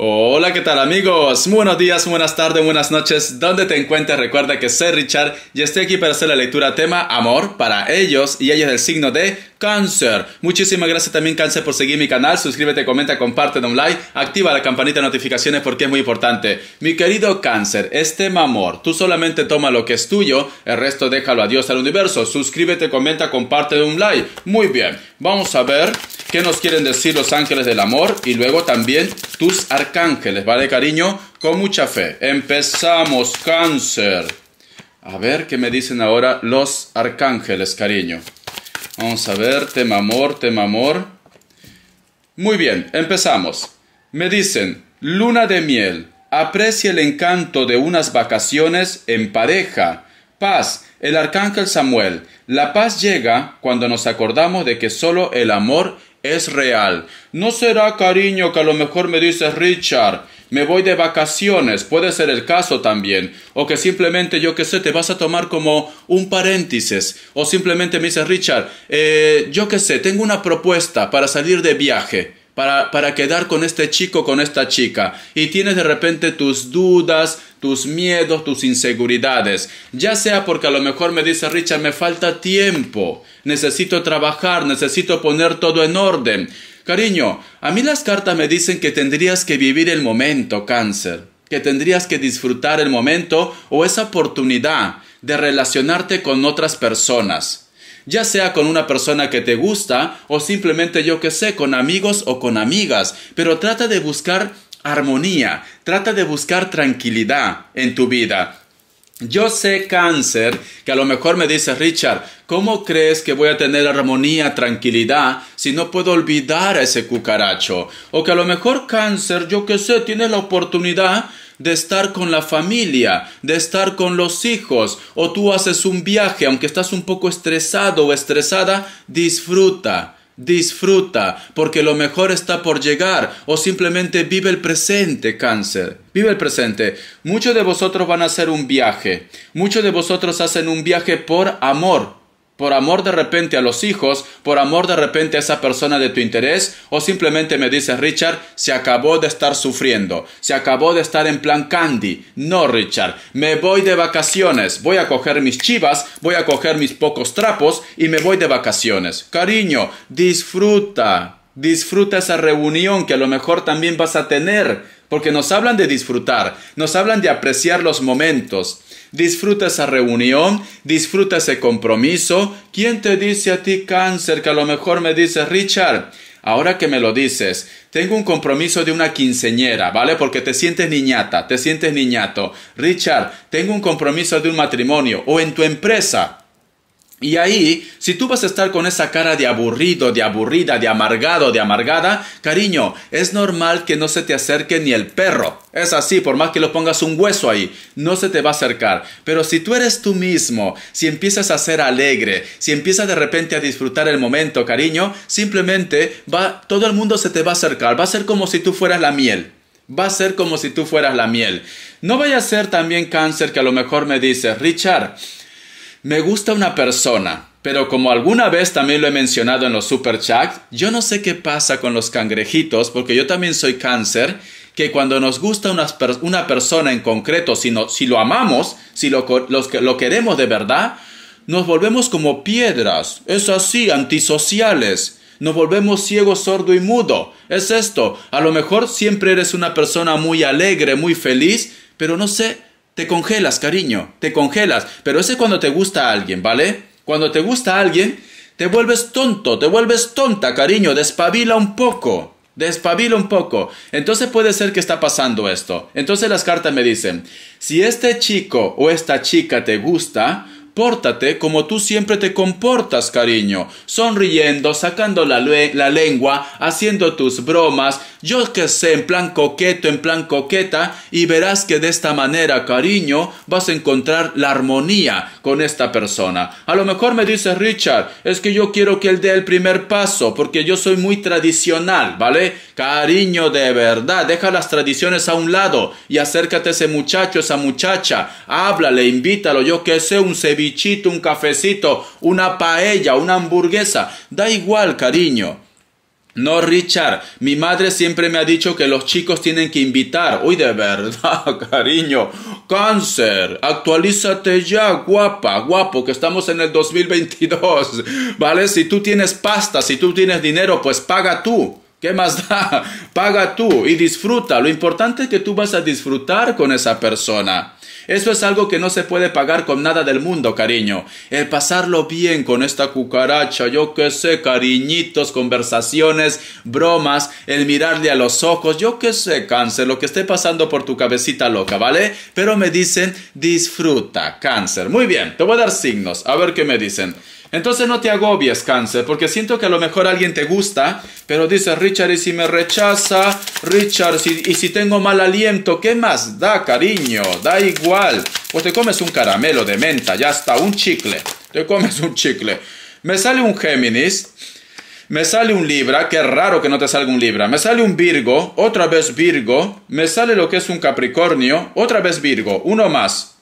Hola, ¿qué tal amigos? buenos días, buenas tardes, buenas noches. Donde te encuentres, recuerda que soy Richard y estoy aquí para hacer la lectura tema Amor para ellos y ellos del signo de Cáncer. Muchísimas gracias también, Cáncer, por seguir mi canal. Suscríbete, comenta, comparte, da un like. Activa la campanita de notificaciones porque es muy importante. Mi querido Cáncer, este mamor, tú solamente toma lo que es tuyo, el resto déjalo a Dios al universo. Suscríbete, comenta, comparte, da un like. Muy bien, vamos a ver qué nos quieren decir los ángeles del amor y luego también tus arcángeles, ¿vale, cariño? Con mucha fe. Empezamos, Cáncer. A ver qué me dicen ahora los arcángeles, cariño. Vamos a ver, tema amor, tema amor. Muy bien, empezamos. Me dicen, luna de miel, aprecia el encanto de unas vacaciones en pareja. Paz, el arcángel Samuel. La paz llega cuando nos acordamos de que solo el amor es real. No será cariño que a lo mejor me dices Richard me voy de vacaciones, puede ser el caso también, o que simplemente yo qué sé, te vas a tomar como un paréntesis, o simplemente me dices, Richard, eh, yo qué sé, tengo una propuesta para salir de viaje. Para, para, quedar con este chico, con esta chica. Y tienes de repente tus dudas, tus miedos, tus inseguridades. Ya sea porque a lo mejor me dice Richard, me falta tiempo, necesito trabajar, necesito poner todo en orden. Cariño, a mí las cartas me dicen que tendrías que vivir el momento, cáncer, que tendrías que disfrutar el momento o esa oportunidad de relacionarte con otras personas, ya sea con una persona que te gusta o simplemente yo que sé, con amigos o con amigas, pero trata de buscar armonía, trata de buscar tranquilidad en tu vida yo sé cáncer, que a lo mejor me dice Richard, ¿cómo crees que voy a tener armonía, tranquilidad, si no puedo olvidar a ese cucaracho? O que a lo mejor cáncer, yo qué sé, tiene la oportunidad de estar con la familia, de estar con los hijos, o tú haces un viaje, aunque estás un poco estresado o estresada, disfruta disfruta, porque lo mejor está por llegar, o simplemente vive el presente, cáncer. Vive el presente. Muchos de vosotros van a hacer un viaje, muchos de vosotros hacen un viaje por amor, por amor de repente a los hijos, por amor de repente a esa persona de tu interés, o simplemente me dices, Richard, se acabó de estar sufriendo, se acabó de estar en plan candy. No, Richard, me voy de vacaciones, voy a coger mis chivas, voy a coger mis pocos trapos y me voy de vacaciones. Cariño, disfruta, disfruta esa reunión que a lo mejor también vas a tener, porque nos hablan de disfrutar, nos hablan de apreciar los momentos. Disfruta esa reunión, disfruta ese compromiso. ¿Quién te dice a ti cáncer que a lo mejor me dice Richard? Ahora que me lo dices, tengo un compromiso de una quinceñera, ¿vale? Porque te sientes niñata, te sientes niñato. Richard, tengo un compromiso de un matrimonio o en tu empresa. Y ahí, si tú vas a estar con esa cara de aburrido, de aburrida, de amargado, de amargada, cariño, es normal que no se te acerque ni el perro. Es así, por más que lo pongas un hueso ahí, no se te va a acercar. Pero si tú eres tú mismo, si empiezas a ser alegre, si empiezas de repente a disfrutar el momento, cariño, simplemente va, todo el mundo se te va a acercar. Va a ser como si tú fueras la miel. Va a ser como si tú fueras la miel. No vaya a ser también cáncer que a lo mejor me dices, Richard, me gusta una persona, pero como alguna vez también lo he mencionado en los super yo no sé qué pasa con los cangrejitos, porque yo también soy cáncer, que cuando nos gusta una, persona en concreto, si, si lo amamos, si lo, lo queremos de verdad, nos volvemos como piedras, es así, antisociales. Nos volvemos ciego, sordo y mudo. Es esto. A lo mejor siempre eres una persona muy alegre, muy feliz, pero no sé, te congelas, cariño, te congelas. Pero ese es cuando te gusta a alguien, ¿vale? Cuando te gusta a alguien, te vuelves tonto, te vuelves tonta, cariño, despabila un poco. Despabila un poco. Entonces puede ser que está pasando esto. Entonces las cartas me dicen, si este chico o esta chica te gusta, Pórtate como tú siempre te comportas, cariño, sonriendo, sacando la, lengua, haciendo tus bromas, yo que sé, en plan coqueto, en plan coqueta, y verás que de esta manera, cariño, vas a encontrar la armonía con esta persona. A lo mejor me dice Richard, es que yo quiero que él dé el primer paso, porque yo soy muy tradicional, ¿vale? Cariño, de verdad, deja las tradiciones a un lado y acércate a ese muchacho, esa muchacha, háblale, invítalo, yo que sé, un sevillano un cafecito, una paella, una hamburguesa. Da igual, cariño. No, Richard, mi madre siempre me ha dicho que los chicos tienen que invitar. Uy, de verdad, cariño. Cáncer, actualízate ya, guapa, guapo, que estamos en el 2022. ¿Vale? Si tú tienes pasta, si tú tienes dinero, pues paga tú. ¿Qué más da? Paga tú y disfruta. Lo importante es que tú vas a disfrutar con esa persona. Eso es algo que no se puede pagar con nada del mundo, cariño. El pasarlo bien con esta cucaracha, yo qué sé, cariñitos, conversaciones, bromas, el mirarle a los ojos, yo qué sé, cáncer, lo que esté pasando por tu cabecita loca, ¿vale? Pero me dicen, disfruta, cáncer. Muy bien, te voy a dar signos, a ver qué me dicen. Entonces no te agobies, cáncer, porque siento que a lo mejor alguien te gusta, pero dice Richard, y si me rechaza, Richard, y si tengo mal aliento, ¿qué más da, cariño? Da igual. o te comes un caramelo de menta, ya está, un chicle. Te comes un chicle. Me sale un Géminis, me sale un Libra, qué raro que no te salga un Libra. Me sale un Virgo, otra vez Virgo. Me sale lo que es un Capricornio, otra vez Virgo, uno más.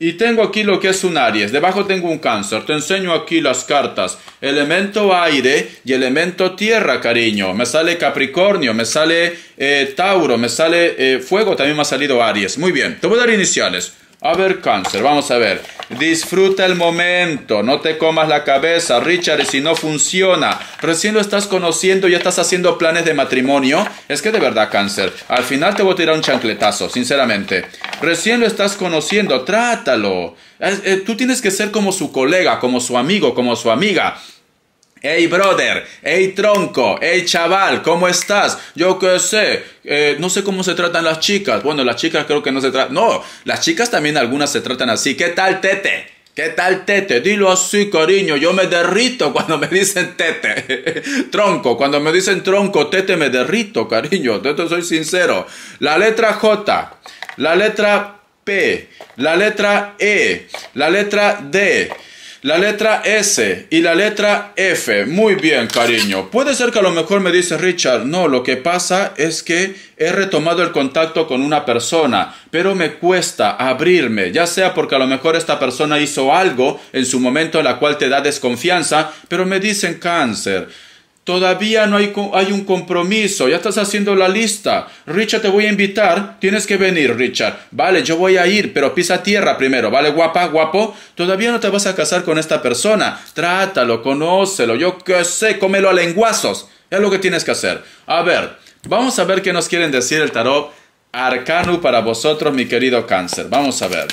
Y tengo aquí lo que es un Aries. Debajo tengo un cáncer. Te enseño aquí las cartas. Elemento aire y elemento tierra, cariño. Me sale Capricornio, me sale eh, Tauro, me sale eh, fuego. También me ha salido Aries. Muy bien. Te voy a dar iniciales. A ver, cáncer, vamos a ver. Disfruta el momento, no te comas la cabeza, Richard, si no funciona. Recién lo estás conociendo, ya estás haciendo planes de matrimonio. Es que de verdad, cáncer, al final te voy a tirar un chancletazo, sinceramente. Recién lo estás conociendo, trátalo. Eh, tú tienes que ser como su colega, como su amigo, como su amiga. Hey brother, hey tronco, hey chaval, ¿cómo estás? Yo qué sé, eh, no sé cómo se tratan las chicas. Bueno, las chicas creo que no se tratan. No, las chicas también algunas se tratan así. ¿Qué tal, tete? ¿Qué tal, tete? Dilo así, cariño. Yo me derrito cuando me dicen tete. tronco, cuando me dicen tronco, tete me derrito, cariño. Tete, soy sincero. La letra J, la letra P, la letra E, la letra D. La letra S y la letra F. Muy bien, cariño. Puede ser que a lo mejor me dice Richard, no, lo que pasa es que he retomado el contacto con una persona, pero me cuesta abrirme, ya sea porque a lo mejor esta persona hizo algo en su momento en la cual te da desconfianza, pero me dicen cáncer. Todavía no hay, un compromiso, ya estás haciendo la lista. Richard, te voy a invitar, tienes que venir, Richard. Vale, yo voy a ir, pero pisa tierra primero, ¿vale, guapa, guapo? Todavía no te vas a casar con esta persona. Trátalo, conócelo, yo qué sé, cómelo a lenguazos. Es lo que tienes que hacer. A ver, vamos a ver qué nos quieren decir el tarot arcano para vosotros, mi querido cáncer. Vamos a ver.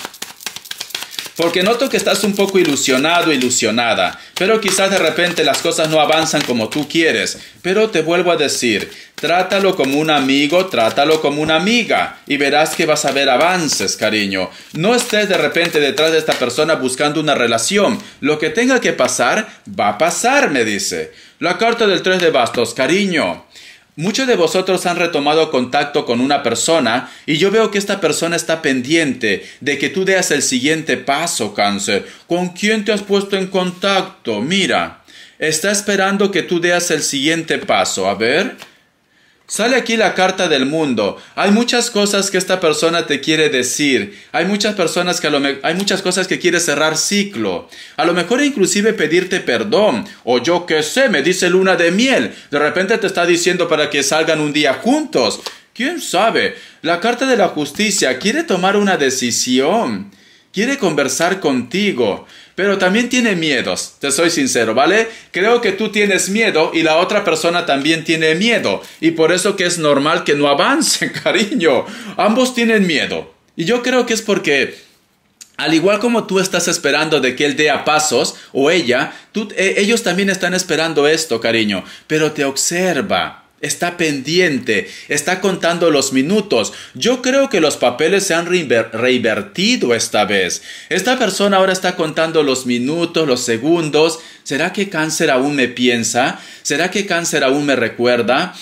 Porque noto que estás un poco ilusionado, ilusionada, pero quizás de repente las cosas no avanzan como tú quieres. Pero te vuelvo a decir, trátalo como un amigo, trátalo como una amiga, y verás que vas a ver avances, cariño. No estés de repente detrás de esta persona buscando una relación. Lo que tenga que pasar, va a pasar, me dice. La carta del 3 de bastos, cariño. Muchos de vosotros han retomado contacto con una persona y yo veo que esta persona está pendiente de que tú deas el siguiente paso, cáncer. ¿Con quién te has puesto en contacto? Mira, está esperando que tú deas el siguiente paso. A ver. Sale aquí la carta del mundo. Hay muchas cosas que esta persona te quiere decir. Hay muchas personas que a lo hay muchas cosas que quiere cerrar ciclo. A lo mejor inclusive pedirte perdón. O yo qué sé, me dice luna de miel. De repente te está diciendo para que salgan un día juntos. ¿Quién sabe? La carta de la justicia quiere tomar una decisión. Quiere conversar contigo pero también tiene miedos, te soy sincero, ¿vale? Creo que tú tienes miedo y la otra persona también tiene miedo, y por eso que es normal que no avancen, cariño. Ambos tienen miedo. Y yo creo que es porque al igual como tú estás esperando de que él dé a pasos o ella, tú, eh, ellos también están esperando esto, cariño, pero te observa está pendiente, está contando los minutos. Yo creo que los papeles se han reinvertido esta vez. Esta persona ahora está contando los minutos, los segundos. ¿Será que cáncer aún me piensa? ¿Será que cáncer aún me recuerda?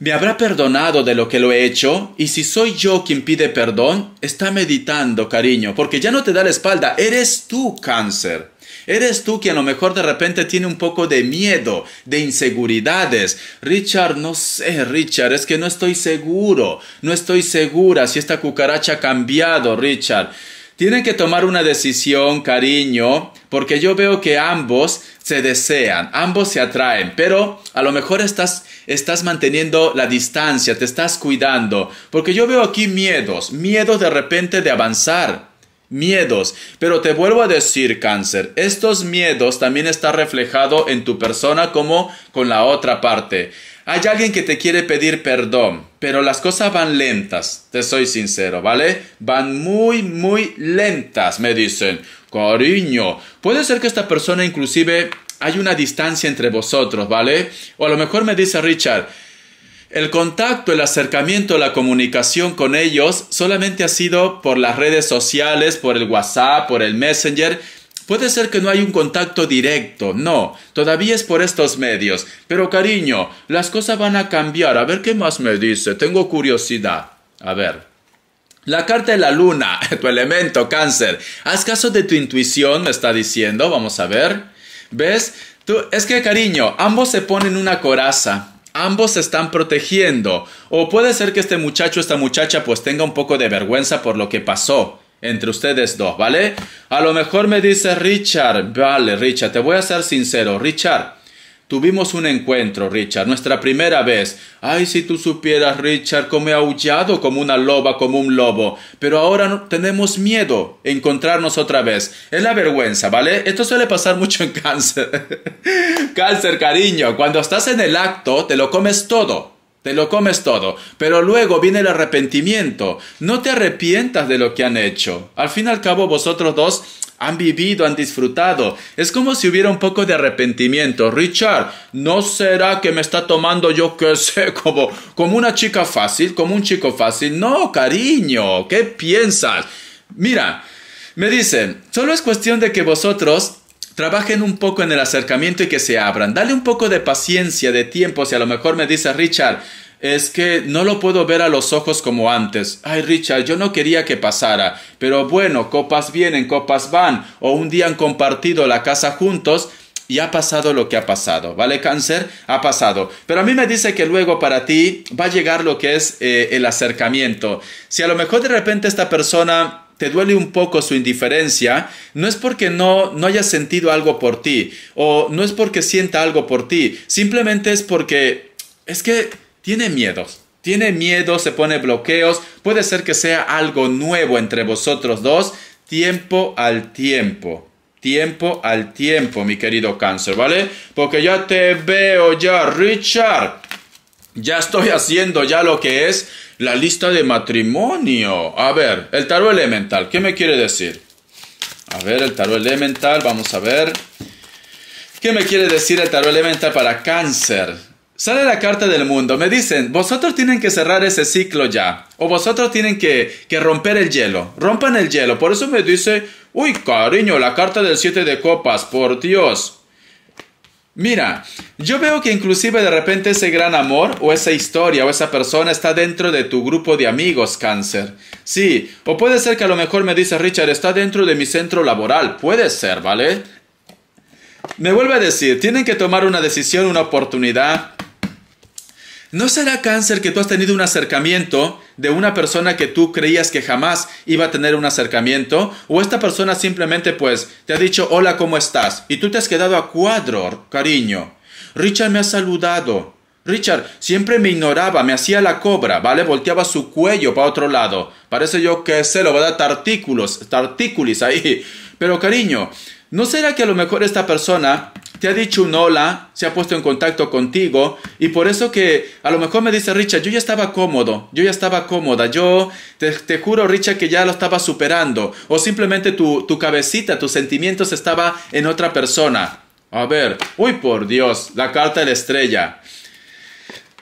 ¿Me habrá perdonado de lo que lo he hecho? Y si soy yo quien pide perdón, está meditando, cariño, porque ya no te da la espalda, eres tú cáncer. Eres tú quien a lo mejor de repente tiene un poco de miedo, de inseguridades. Richard, no sé, Richard, es que no estoy seguro, no estoy segura si esta cucaracha ha cambiado, Richard. Tienen que tomar una decisión, cariño, porque yo veo que ambos se desean, ambos se atraen, pero a lo mejor estás, estás manteniendo la distancia, te estás cuidando, porque yo veo aquí miedos, miedo de repente de avanzar, miedos. Pero te vuelvo a decir, cáncer, estos miedos también están reflejados en tu persona como con la otra parte. Hay alguien que te quiere pedir perdón, pero las cosas van lentas, te soy sincero, ¿vale? Van muy, muy lentas, me dicen. Cariño, puede ser que esta persona inclusive hay una distancia entre vosotros, ¿vale? O a lo mejor me dice Richard, el contacto, el acercamiento, la comunicación con ellos solamente ha sido por las redes sociales, por el WhatsApp, por el Messenger, Puede ser que no hay un contacto directo, no, todavía es por estos medios. Pero cariño, las cosas van a cambiar, a ver qué más me dice, tengo curiosidad. A ver. La carta de la luna, tu elemento, cáncer. Haz caso de tu intuición, me está diciendo, vamos a ver. ¿Ves? Tú, es que cariño, ambos se ponen una coraza ambos se están protegiendo. O puede ser que este muchacho, esta muchacha, pues tenga un poco de vergüenza por lo que pasó entre ustedes dos, ¿vale? A lo mejor me dice Richard, vale, Richard, te voy a ser sincero, Richard, Tuvimos un encuentro, Richard, nuestra primera vez. Ay, si tú supieras, Richard, cómo he aullado como una loba, como un lobo. Pero ahora tenemos miedo de encontrarnos otra vez. Es la vergüenza, ¿vale? Esto suele pasar mucho en cáncer. cáncer, cariño, cuando estás en el acto, te lo comes todo. Te lo comes todo, pero luego viene el arrepentimiento. No te arrepientas de lo que han hecho. Al fin y al cabo, vosotros dos han vivido, han disfrutado. Es como si hubiera un poco de arrepentimiento. Richard, ¿no será que me está tomando yo qué sé, como, una chica fácil, como un chico fácil? No, cariño, ¿qué piensas? Mira, me dicen, solo es cuestión de que vosotros trabajen un poco en el acercamiento y que se abran. Dale un poco de paciencia, de tiempo, si a lo mejor me dice Richard, es que no lo puedo ver a los ojos como antes. Ay, Richard, yo no quería que pasara. Pero bueno, copas vienen, copas van, o un día han compartido la casa juntos y ha pasado lo que ha pasado, ¿vale? Cáncer ha pasado. Pero a mí me dice que luego para ti va a llegar lo que es eh, el acercamiento. Si a lo mejor de repente esta persona te duele un poco su indiferencia, no es porque no, no haya sentido algo por ti o no es porque sienta algo por ti, simplemente es porque es que tiene miedos. Tiene miedo, se pone bloqueos, puede ser que sea algo nuevo entre vosotros dos, tiempo al tiempo tiempo al tiempo, mi querido cáncer, ¿vale? Porque ya te veo, ya, Richard. Ya estoy haciendo ya lo que es la lista de matrimonio. A ver, el tarot elemental, ¿qué me quiere decir? A ver, el tarot elemental, vamos a ver. ¿Qué me quiere decir el tarot elemental para cáncer? Sale la carta del mundo, me dicen, vosotros tienen que cerrar ese ciclo ya, o vosotros tienen que, romper el hielo, rompan el hielo, por eso me dice, uy cariño, la carta del siete de copas, por Dios. Mira, yo veo que inclusive de repente ese gran amor o esa historia o esa persona está dentro de tu grupo de amigos, cáncer. Sí, o puede ser que a lo mejor me dice Richard, está dentro de mi centro laboral, puede ser, ¿vale? Me vuelve a decir, tienen que tomar una decisión, una oportunidad, ¿No será cáncer que tú has tenido un acercamiento de una persona que tú creías que jamás iba a tener un acercamiento? ¿O esta persona simplemente pues te ha dicho hola, ¿cómo estás? Y tú te has quedado a cuadro, cariño. Richard me ha saludado. Richard siempre me ignoraba, me hacía la cobra, ¿vale? Volteaba su cuello para otro lado. Parece yo que se lo va a dar tartículos, tartículis ahí. Pero cariño, ¿no será que a lo mejor esta persona te ha dicho un hola, se ha puesto en contacto contigo y por eso que a lo mejor me dice Richa, yo ya estaba cómodo, yo ya estaba cómoda, yo te, juro Richa que ya lo estaba superando o simplemente tu, cabecita, tus sentimientos estaba en otra persona. A ver, uy por Dios, la carta de la estrella.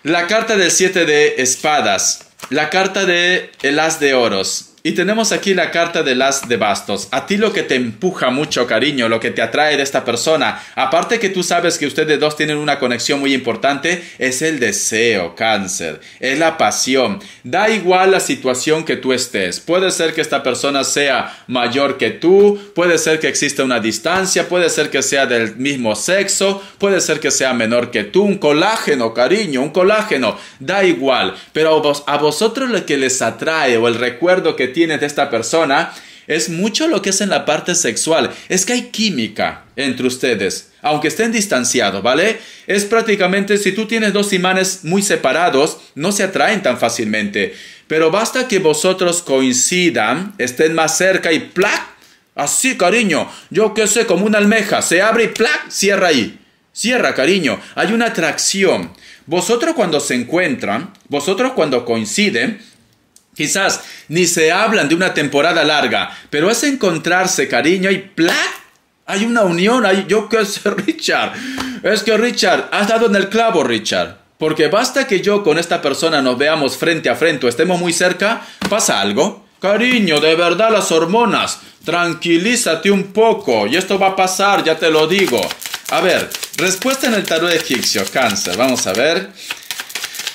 La carta del siete de espadas. La carta de el as de oros. Y tenemos aquí la carta de las de bastos. A ti lo que te empuja mucho, cariño, lo que te atrae de esta persona, aparte que tú sabes que ustedes dos tienen una conexión muy importante, es el deseo, cáncer, es la pasión. Da igual la situación que tú estés. Puede ser que esta persona sea mayor que tú, puede ser que exista una distancia, puede ser que sea del mismo sexo, puede ser que sea menor que tú, un colágeno, cariño, un colágeno. Da igual, pero a, vosotros lo que les atrae o el recuerdo que tienes de esta persona, es mucho lo que es en la parte sexual. Es que hay química entre ustedes, aunque estén distanciados, ¿vale? Es prácticamente si tú tienes dos imanes muy separados, no se atraen tan fácilmente. Pero basta que vosotros coincidan, estén más cerca y ¡plac! Así, cariño, yo qué sé, como una almeja, se abre y ¡plac! Cierra ahí. Cierra, cariño. Hay una atracción. Vosotros cuando se encuentran, vosotros cuando coinciden, Quizás ni se hablan de una temporada larga, pero es encontrarse cariño y Hay una unión, hay, yo qué sé, Richard. Es que Richard, has dado en el clavo, Richard. Porque basta que yo con esta persona nos veamos frente a frente o estemos muy cerca, pasa algo. Cariño, de verdad las hormonas. Tranquilízate un poco. Y esto va a pasar, ya te lo digo. A ver, respuesta en el tarot egipcio, cáncer. Vamos a ver.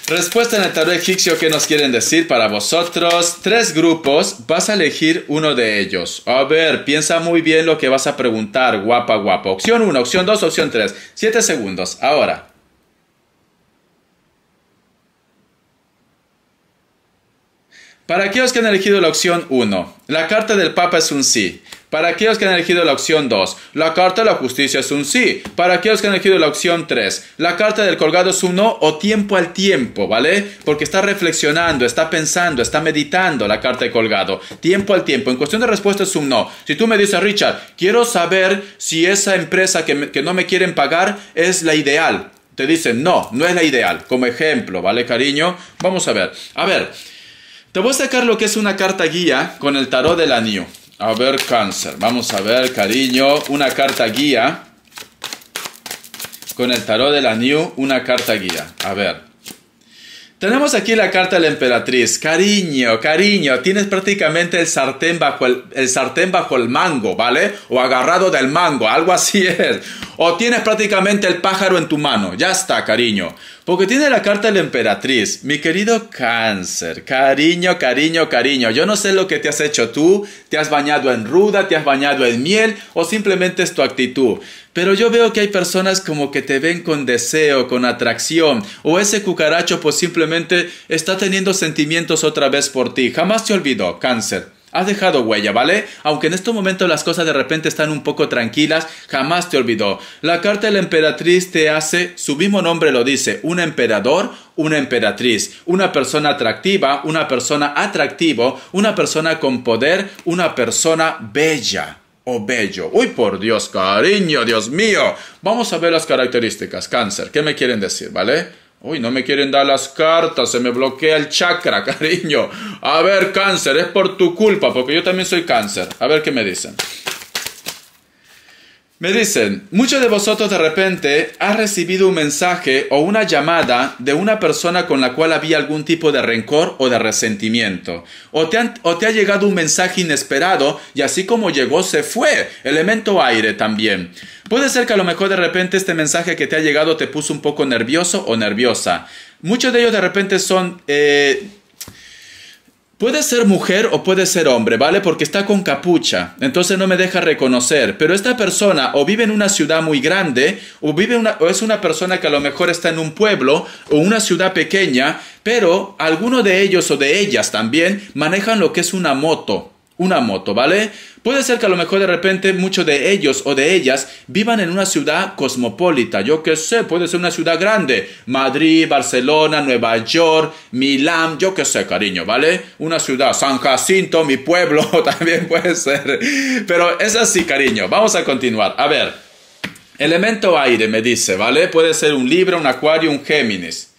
Respuesta en el tarot egipcio que nos quieren decir para vosotros. Tres grupos, vas a elegir uno de ellos. A ver, piensa muy bien lo que vas a preguntar, guapa, guapa. Opción 1, opción 2, opción 3. Siete segundos, ahora. Para aquellos que han elegido la opción 1, la carta del Papa es un sí. Para aquellos que han elegido la opción 2, la carta de la justicia es un sí. Para aquellos que han elegido la opción 3, la carta del colgado es un no o tiempo al tiempo, ¿vale? Porque está reflexionando, está pensando, está meditando la carta de colgado. Tiempo al tiempo. En cuestión de respuesta es un no. Si tú me dices, Richard, quiero saber si esa empresa que, que no me quieren pagar es la ideal. Te dicen, no, no es la ideal. Como ejemplo, ¿vale, cariño? Vamos a ver. A ver, te voy a sacar lo que es una carta guía con el tarot del anillo. A ver, cáncer. Vamos a ver, cariño. Una carta guía. Con el tarot de la New, una carta guía. A ver. Tenemos aquí la carta de la emperatriz. Cariño, cariño, tienes prácticamente el sartén bajo el, sartén bajo el mango, ¿vale? O agarrado del mango, algo así es. O tienes prácticamente el pájaro en tu mano. Ya está, cariño. Porque tiene la carta de la emperatriz. Mi querido cáncer, cariño, cariño, cariño. Yo no sé lo que te has hecho tú. Te has bañado en ruda, te has bañado en miel o simplemente es tu actitud. Pero yo veo que hay personas como que te ven con deseo, con atracción, o ese cucaracho pues simplemente está teniendo sentimientos otra vez por ti. Jamás te olvidó, cáncer. Has dejado huella, ¿vale? Aunque en este momento las cosas de repente están un poco tranquilas, jamás te olvidó. La carta de la emperatriz te hace, su mismo nombre lo dice, un emperador, una emperatriz, una persona atractiva, una persona atractivo, una persona con poder, una persona bella o bello. Uy, por Dios, cariño, Dios mío. Vamos a ver las características. Cáncer, ¿qué me quieren decir, ¿vale? Uy, no me quieren dar las cartas, se me bloquea el chakra, cariño. A ver, cáncer, es por tu culpa, porque yo también soy cáncer. A ver qué me dicen. Me dicen, muchos de vosotros de repente has recibido un mensaje o una llamada de una persona con la cual había algún tipo de rencor o de resentimiento. O te, ha llegado un mensaje inesperado y así como llegó se fue. Elemento aire también. Puede ser que a lo mejor de repente este mensaje que te ha llegado te puso un poco nervioso o nerviosa. Muchos de ellos de repente son... Eh, Puede ser mujer o puede ser hombre, ¿vale? Porque está con capucha, entonces no me deja reconocer. Pero esta persona o vive en una ciudad muy grande, o, vive o es una persona que a lo mejor está en un pueblo o una ciudad pequeña, pero alguno de ellos o de ellas también manejan lo que es una moto una moto, ¿vale? Puede ser que a lo mejor de repente muchos de ellos o de ellas vivan en una ciudad cosmopolita, yo qué sé, puede ser una ciudad grande, Madrid, Barcelona, Nueva York, Milán, yo qué sé, cariño, ¿vale? Una ciudad, San Jacinto, mi pueblo, también puede ser. Pero es así, cariño, vamos a continuar. A ver, elemento aire me dice, ¿vale? Puede ser un libro, un acuario, un Géminis.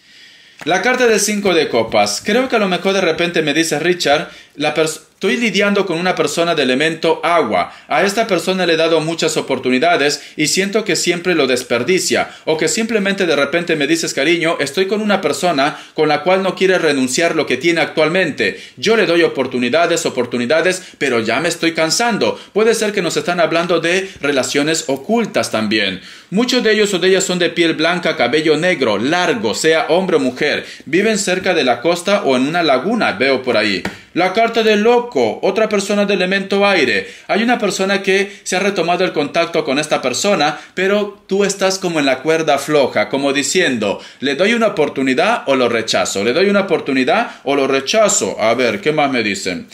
La carta de cinco de copas. Creo que a lo mejor de repente me dice Richard, la persona Estoy lidiando con una persona de elemento agua. A esta persona le he dado muchas oportunidades y siento que siempre lo desperdicia o que simplemente de repente me dices cariño, estoy con una persona con la cual no quiere renunciar lo que tiene actualmente. Yo le doy oportunidades, oportunidades, pero ya me estoy cansando. Puede ser que nos están hablando de relaciones ocultas también. Muchos de ellos o de ellas son de piel blanca, cabello negro, largo, sea hombre o mujer. Viven cerca de la costa o en una laguna, veo por ahí. La carta del loco, otra persona de elemento aire. Hay una persona que se ha retomado el contacto con esta persona, pero tú estás como en la cuerda floja, como diciendo, le doy una oportunidad o lo rechazo, le doy una oportunidad o lo rechazo. A ver, ¿qué más me dicen?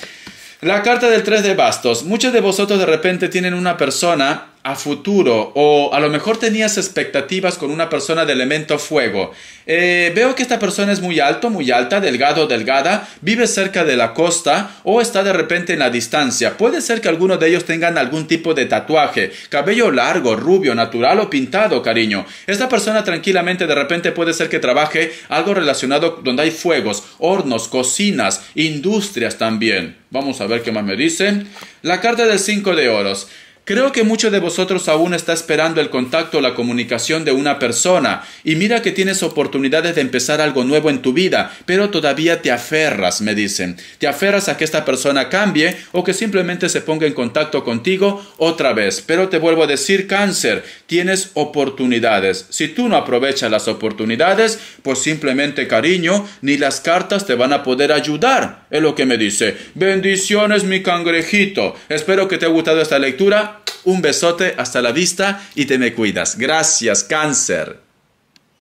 La carta del 3 de bastos. Muchos de vosotros de repente tienen una persona a futuro o a lo mejor tenías expectativas con una persona de elemento fuego. Eh, veo que esta persona es muy alto, muy alta, delgado, delgada, vive cerca de la costa o está de repente en la distancia. Puede ser que alguno de ellos tengan algún tipo de tatuaje, cabello largo, rubio, natural o pintado, cariño. Esta persona tranquilamente de repente puede ser que trabaje algo relacionado donde hay fuegos, hornos, cocinas, industrias también. Vamos a ver qué más me dicen. La carta del 5 de oros. Creo que muchos de vosotros aún está esperando el contacto o la comunicación de una persona, y mira que tienes oportunidades de empezar algo nuevo en tu vida, pero todavía te aferras, me dicen. Te aferras a que esta persona cambie o que simplemente se ponga en contacto contigo otra vez. Pero te vuelvo a decir, cáncer, tienes oportunidades. Si tú no aprovechas las oportunidades, pues simplemente cariño, ni las cartas te van a poder ayudar. Es lo que me dice. Bendiciones, mi cangrejito. Espero que te haya gustado esta lectura un besote, hasta la vista y te me cuidas. Gracias, cáncer.